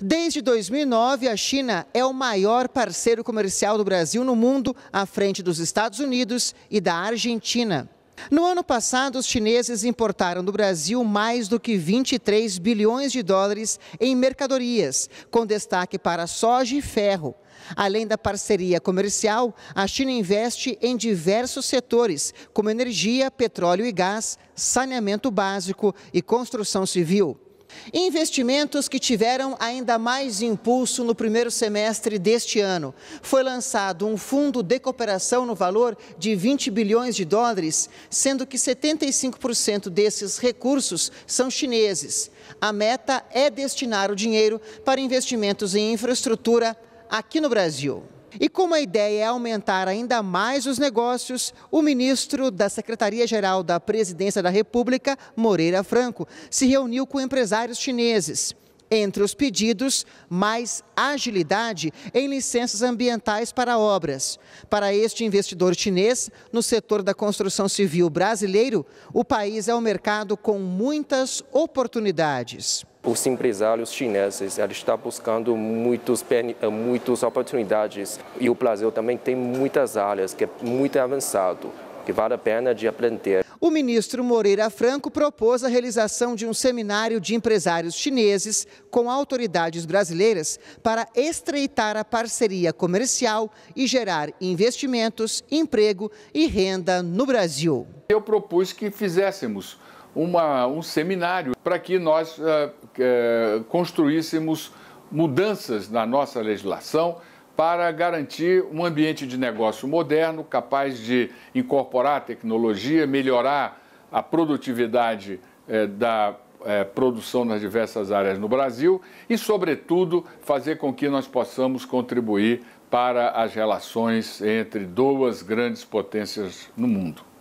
Desde 2009, a China é o maior parceiro comercial do Brasil no mundo, à frente dos Estados Unidos e da Argentina. No ano passado, os chineses importaram do Brasil mais do que 23 bilhões de dólares em mercadorias, com destaque para soja e ferro. Além da parceria comercial, a China investe em diversos setores, como energia, petróleo e gás, saneamento básico e construção civil. Investimentos que tiveram ainda mais impulso no primeiro semestre deste ano. Foi lançado um fundo de cooperação no valor de 20 bilhões de dólares, sendo que 75% desses recursos são chineses. A meta é destinar o dinheiro para investimentos em infraestrutura aqui no Brasil. E como a ideia é aumentar ainda mais os negócios, o ministro da Secretaria-Geral da Presidência da República, Moreira Franco, se reuniu com empresários chineses. Entre os pedidos, mais agilidade em licenças ambientais para obras. Para este investidor chinês, no setor da construção civil brasileiro, o país é um mercado com muitas oportunidades os empresários chineses estão buscando muitos eh, muitas oportunidades e o Brasil também tem muitas áreas que é muito avançado que vale a pena de aprender. O ministro Moreira Franco propôs a realização de um seminário de empresários chineses com autoridades brasileiras para estreitar a parceria comercial e gerar investimentos, emprego e renda no Brasil. Eu propus que fizéssemos uma, um seminário para que nós uh, uh, construíssemos mudanças na nossa legislação para garantir um ambiente de negócio moderno, capaz de incorporar tecnologia, melhorar a produtividade eh, da eh, produção nas diversas áreas no Brasil e, sobretudo, fazer com que nós possamos contribuir para as relações entre duas grandes potências no mundo.